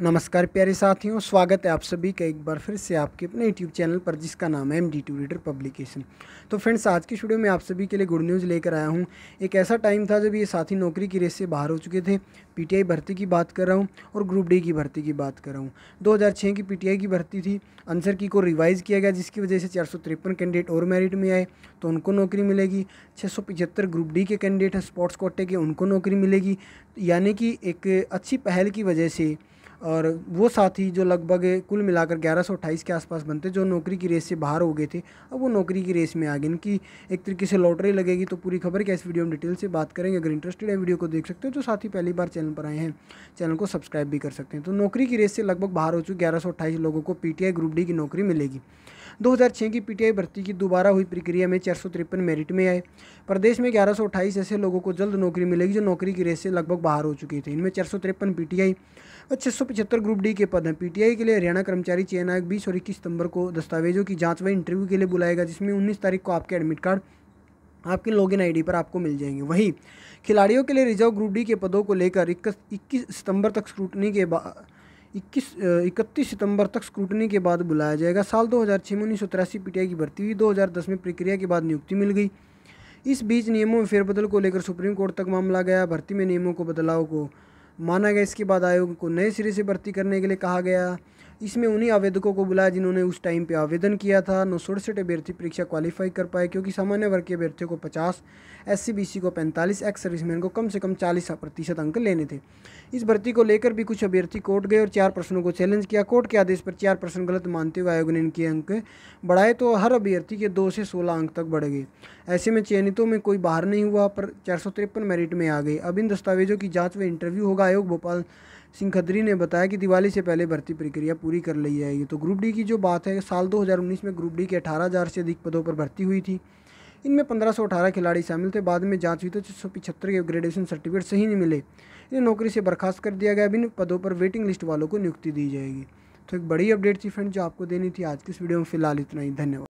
नमस्कार प्यारे साथियों स्वागत है आप सभी का एक बार फिर से आपके अपने यूट्यूब चैनल पर जिसका नाम है M D two reader publication तो फ्रेंड्स आज की स्टूडियो में आप सभी के लिए गुड न्यूज़ लेकर आया हूँ एक ऐसा टाइम था जब ये साथी नौकरी की रेस से बाहर हो चुके थे पीटीआई भर्ती की बात कर रहा हूँ और ग्रुप डी की भर्ती की बात कर रहा हूँ दो की पी की भर्ती थी आंसर की को रिवाइज़ किया गया जिसकी वजह से चार कैंडिडेट और मेरिट में आए तो उनको नौकरी मिलेगी छः ग्रुप डी के कैंडिडेट हैं स्पोर्ट्स कोटे के उनको नौकरी मिलेगी यानी कि एक अच्छी पहल की वजह से और वो साथी जो लगभग कुल मिलाकर अट्ठाईस के आसपास बनते जो नौकरी की रेस से बाहर हो गए थे अब वो नौकरी की रेस में आ गए इनकी एक तरीके से लॉटरी लगेगी तो पूरी खबर क्या इस वीडियो में डिटेल से बात करेंगे अगर इंटरेस्टेड है वीडियो को देख सकते हो तो साथी पहली बार चैनल पर आए हैं चैनल को सब्सक्राइब भी कर सकते हैं तो नौकरी की रेस से लगभग बाहर हो चुके ग्यारह लोगों को पी ग्रुप डी की नौकरी मिलेगी 2006 की पीटीआई भर्ती की दोबारा हुई प्रक्रिया में चार मेरिट में आए प्रदेश में ग्यारह ऐसे लोगों को जल्द नौकरी मिलेगी जो नौकरी की रेस से लगभग बाहर हो चुकी थी इनमें चार सौ तिरपन पीटीआई और छः ग्रुप डी के पद हैं पीटीआई के लिए हरियाणा कर्मचारी चयन आयोग बीस और इक्कीस सितंबर को दस्तावेजों की जाँच व इंटरव्यू के लिए बुलाएगा जिसमें उन्नीस तारीख को आपके एडमिट कार्ड आपके लॉगिन आईडी पर आपको मिल जाएंगे वहीं खिलाड़ियों के लिए रिजर्व ग्रुप डी के पदों को लेकर इक्कीस सितंबर तक स्क्रूटनी के बाद इक्कीस इकतीस सितंबर तक स्क्रूटनी के बाद बुलाया जाएगा साल 2006 में उन्नीस सौ पीटीआई की भर्ती हुई 2010 में प्रक्रिया के बाद नियुक्ति मिल गई इस बीच नियमों में फेरबदल को लेकर सुप्रीम कोर्ट तक मामला गया भर्ती में नियमों को बदलाव को माना गया इसके बाद आयोग को नए सिरे से भर्ती करने के लिए कहा गया इसमें उन्हीं आवेदकों को बुलाया जिन्होंने उस टाइम पे आवेदन किया था नौ सड़सठ अभ्यर्थी परीक्षा क्वालिफाई कर पाए क्योंकि सामान्य वर्ग के अभ्यर्थियों को 50, सी को पैंतालीस एक्स सर्विसमैन को कम से कम चालीस प्रतिशत अंक लेने थे इस भर्ती को लेकर भी कुछ अभ्यर्थी कोर्ट गए और चार प्रश्नों को चैलेंज किया कोर्ट के आदेश पर चार प्रश्न गलत मानते हुए आयोग ने इनके अंक बढ़ाए तो हर अभ्यर्थी के दो से सोलह अंक तक बढ़ गए ऐसे में चयनितों में कोई बाहर नहीं हुआ पर चार मेरिट में आ गए अब इन दस्तावेजों की जाँच व इंटरव्यू होगा आयोग भोपाल सिंह खदरी ने बताया कि दिवाली से पहले भर्ती प्रक्रिया पूरी कर ली जाएगी तो ग्रुप डी की जो बात है साल 2019 में ग्रुप डी के 18000 से अधिक पदों पर भर्ती हुई थी इनमें 1518 खिलाड़ी शामिल थे बाद में जांच हुई तो छः के ग्रेजुएशन सर्टिफिकेट सही नहीं मिले इन्हें नौकरी से बर्खास्त कर दिया गया इन पदों पर वेटिंग लिस्ट वालों को नियुक्ति दी जाएगी तो एक बड़ी अपडेट थी फ्रेंड जो आपको देनी थी आज की इस वीडियो में फिलहाल इतना ही धन्यवाद